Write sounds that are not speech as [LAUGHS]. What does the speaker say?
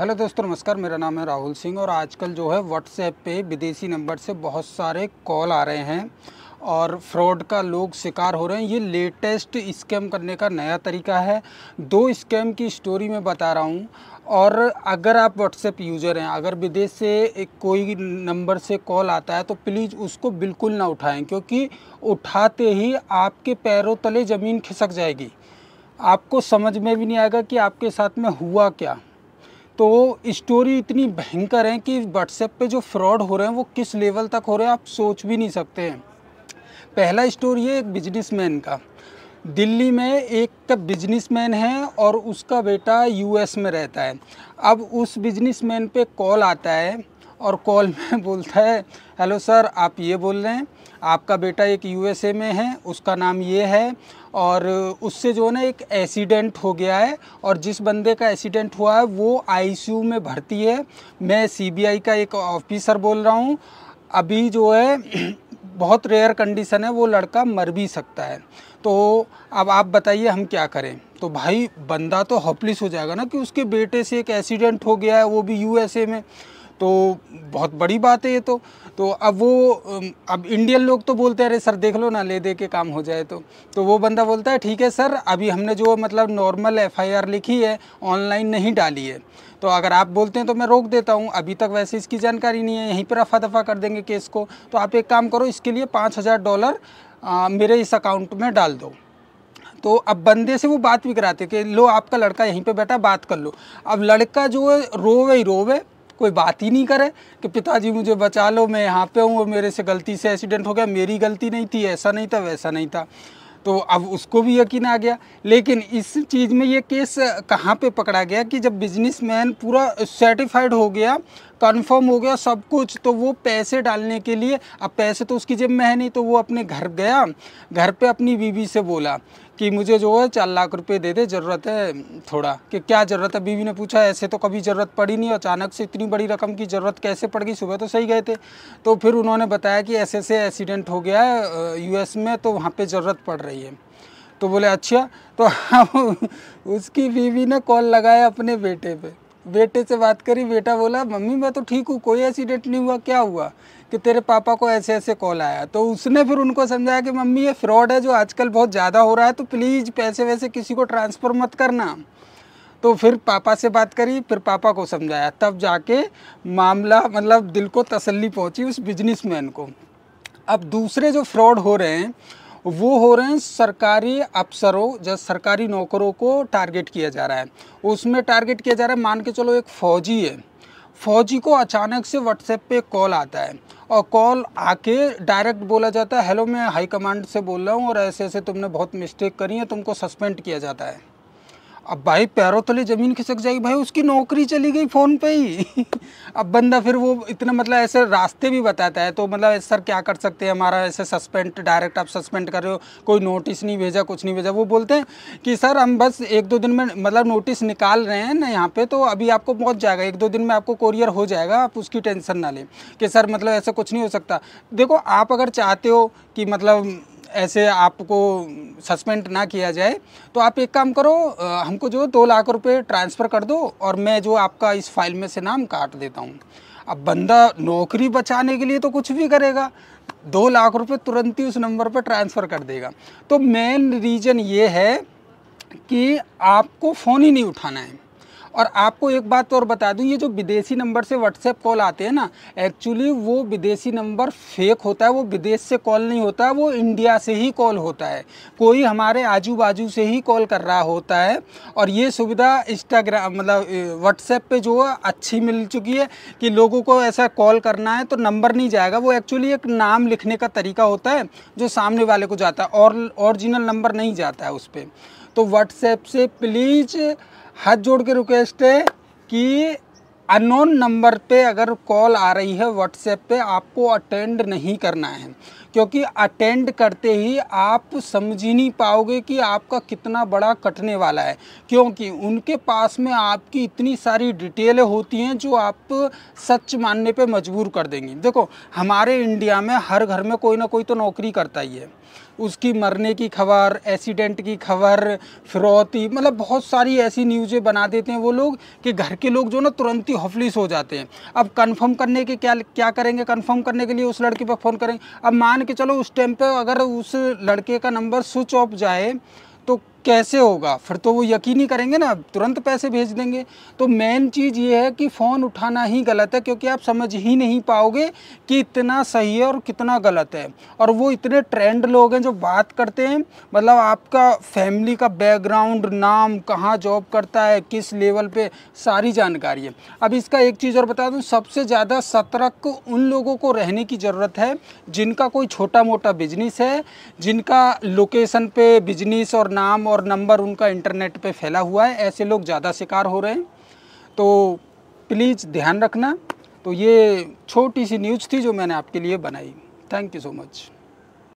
hello दोस्तों नमस्कार मेरा नाम है राहुल सिंह और आजकल जो है व्हाट्सएप पे विदेशी नंबर से बहुत सारे कॉल आ रहे हैं और फ्रॉड का लोग शिकार हो रहे हैं ये लेटेस्ट स्कैम करने का नया तरीका है दो स्कैम की स्टोरी में बता रहा हूँ और अगर आप व्हाट्सएप यूज़र हैं अगर विदेश से कोई नंबर से कॉल आता है तो प्लीज़ उसको बिल्कुल ना उठाएं क्योंकि उठाते ही आपके पैरों तले ज़मीन खिसक जाएगी आपको समझ में भी नहीं आएगा कि आपके साथ में हुआ क्या तो स्टोरी इतनी भयंकर है कि व्हाट्सएप पे जो फ्रॉड हो रहे हैं वो किस लेवल तक हो रहे हैं आप सोच भी नहीं सकते हैं पहला स्टोरी है एक बिजनेसमैन का दिल्ली में एक बिजनेसमैन है और उसका बेटा यूएस में रहता है अब उस बिजनेसमैन पे कॉल आता है और कॉल में [LAUGHS] बोलता है हेलो सर आप ये बोल रहे हैं आपका बेटा एक यूएसए में है उसका नाम ये है और उससे जो है ना एक एक्सीडेंट हो गया है और जिस बंदे का एक्सीडेंट हुआ है वो आईसीयू में भर्ती है मैं सीबीआई का एक ऑफिसर बोल रहा हूँ अभी जो है [CLEARS THROAT] बहुत रेयर कंडीशन है वो लड़का मर भी सकता है तो अब आप बताइए हम क्या करें तो भाई बंदा तो हॉपलिस हो जाएगा ना कि उसके बेटे से एक एक्सीडेंट हो गया है वो भी यूएसए में तो बहुत बड़ी बात है ये तो तो अब वो अब इंडियन लोग तो बोलते हैं अरे सर देख लो ना ले दे के काम हो जाए तो तो वो बंदा बोलता है ठीक है सर अभी हमने जो मतलब नॉर्मल एफआईआर लिखी है ऑनलाइन नहीं डाली है तो अगर आप बोलते हैं तो मैं रोक देता हूँ अभी तक वैसे इसकी जानकारी नहीं है यहीं पर रफा दफा कर देंगे केस को तो आप एक काम करो इसके लिए पाँच हज़ार डॉलर आ, मेरे इस अकाउंट में डाल दो तो अब बंदे से वो बात भी कराते कि लो आपका लड़का यहीं पे बैठा बात कर लो अब लड़का जो है रोवे ही रोवे कोई बात ही नहीं करे कि पिताजी मुझे बचा लो मैं यहाँ पे हूँ और मेरे से गलती से एक्सीडेंट हो गया मेरी गलती नहीं थी ऐसा नहीं था वैसा नहीं था तो अब उसको भी यकीन आ गया लेकिन इस चीज़ में ये केस कहाँ पे पकड़ा गया कि जब बिजनेसमैन पूरा सर्टिफाइड हो गया कंफर्म हो गया सब कुछ तो वो पैसे डालने के लिए अब पैसे तो उसकी जेब में है नहीं तो वो अपने घर गया घर पे अपनी बीवी से बोला कि मुझे जो है चार लाख रुपए दे दे ज़रूरत है थोड़ा कि क्या ज़रूरत है बीवी ने पूछा ऐसे तो कभी ज़रूरत पड़ी नहीं अचानक से इतनी बड़ी रकम की ज़रूरत कैसे पड़ गई सुबह तो सही गए थे तो फिर उन्होंने बताया कि ऐसे ऐसे एक्सीडेंट हो गया है यूएस में तो वहाँ पर ज़रूरत पड़ रही है तो बोले अच्छा तो हम उसकी बीवी ने कॉल लगाया अपने बेटे पर बेटे से बात करी बेटा बोला मम्मी मैं तो ठीक हूँ कोई एक्सीडेंट नहीं हुआ क्या हुआ कि तेरे पापा को ऐसे ऐसे कॉल आया तो उसने फिर उनको समझाया कि मम्मी ये फ्रॉड है जो आजकल बहुत ज़्यादा हो रहा है तो प्लीज़ पैसे वैसे किसी को ट्रांसफ़र मत करना तो फिर पापा से बात करी फिर पापा को समझाया तब जाके मामला मतलब दिल को तसल्ली पहुंची उस बिजनेसमैन को अब दूसरे जो फ्रॉड हो रहे हैं वो हो रहे हैं सरकारी अफसरों जैसे सरकारी नौकरों को टारगेट किया जा रहा है उसमें टारगेट किया जा रहा है मान के चलो एक फौजी है फौजी को अचानक से व्हाट्सएप पे कॉल आता है और कॉल आके डायरेक्ट बोला जाता है हेलो मैं हाई कमांड से बोल रहा हूँ और ऐसे ऐसे तुमने बहुत मिस्टेक करी है तुमको सस्पेंड किया जाता है अब भाई पैरों तले ज़मीन खिसक जाएगी भाई उसकी नौकरी चली गई फ़ोन पे ही [LAUGHS] अब बंदा फिर वो इतना मतलब ऐसे रास्ते भी बताता है तो मतलब सर क्या कर सकते हैं हमारा ऐसे सस्पेंड डायरेक्ट आप सस्पेंड कर रहे हो कोई नोटिस नहीं भेजा कुछ नहीं भेजा वो बोलते हैं कि सर हम बस एक दो दिन में मतलब नोटिस निकाल रहे हैं ना यहाँ पर तो अभी आपको पहुँच जाएगा एक दो दिन में आपको कोरियर हो जाएगा आप उसकी टेंशन ना लें कि सर मतलब ऐसा कुछ नहीं हो सकता देखो आप अगर चाहते हो कि मतलब ऐसे आपको सस्पेंड ना किया जाए तो आप एक काम करो हमको जो दो लाख रुपए ट्रांसफ़र कर दो और मैं जो आपका इस फाइल में से नाम काट देता हूँ अब बंदा नौकरी बचाने के लिए तो कुछ भी करेगा दो लाख रुपए तुरंत ही उस नंबर पर ट्रांसफ़र कर देगा तो मेन रीज़न ये है कि आपको फ़ोन ही नहीं उठाना है और आपको एक बात और बता दूं ये जो विदेशी नंबर से व्हाट्सएप कॉल आते हैं ना एक्चुअली वो विदेशी नंबर फेक होता है वो विदेश से कॉल नहीं होता है वो इंडिया से ही कॉल होता है कोई हमारे आजू बाजू से ही कॉल कर रहा होता है और ये सुविधा इंस्टाग्राम मतलब व्हाट्सएप पर जो अच्छी मिल चुकी है कि लोगों को ऐसा कॉल करना है तो नंबर नहीं जाएगा वो एक्चुअली एक नाम लिखने का तरीका होता है जो सामने वाले को जाता है और ओरिजिनल नंबर नहीं जाता है उस पर तो व्हाट्सएप से प्लीज़ हाथ जोड़ के रिक्वेस्ट है कि अनोन नंबर पे अगर कॉल आ रही है व्हाट्सएप पे आपको अटेंड नहीं करना है क्योंकि अटेंड करते ही आप समझ ही नहीं पाओगे कि आपका कितना बड़ा कटने वाला है क्योंकि उनके पास में आपकी इतनी सारी डिटेलें होती हैं जो आप सच मानने पे मजबूर कर देंगी देखो हमारे इंडिया में हर घर में कोई ना कोई तो नौकरी करता ही है उसकी मरने की खबर एक्सीडेंट की खबर फिरौती मतलब बहुत सारी ऐसी न्यूज़ें बना देते हैं वो लोग कि घर के लोग जो ना तुरंत ही हफलिस हो जाते हैं अब कन्फर्म करने के क्या क्या करेंगे कन्फर्म करने के लिए उस लड़के पर फ़ोन करेंगे अब मान के चलो उस टाइम पर अगर उस लड़के का नंबर स्विच ऑफ जाए तो कैसे होगा फिर तो वो यकीन ही करेंगे ना तुरंत पैसे भेज देंगे तो मेन चीज़ ये है कि फ़ोन उठाना ही गलत है क्योंकि आप समझ ही नहीं पाओगे कि इतना सही है और कितना गलत है और वो इतने ट्रेंड लोग हैं जो बात करते हैं मतलब आपका फैमिली का बैकग्राउंड नाम कहाँ जॉब करता है किस लेवल पर सारी जानकारी है अब इसका एक चीज़ और बता दूँ सबसे ज़्यादा सतर्क उन लोगों को रहने की ज़रूरत है जिनका कोई छोटा मोटा बिजनेस है जिनका लोकेसन पर बिजनेस और नाम और नंबर उनका इंटरनेट पे फैला हुआ है ऐसे लोग ज़्यादा शिकार हो रहे हैं तो प्लीज़ ध्यान रखना तो ये छोटी सी न्यूज़ थी जो मैंने आपके लिए बनाई थैंक यू सो मच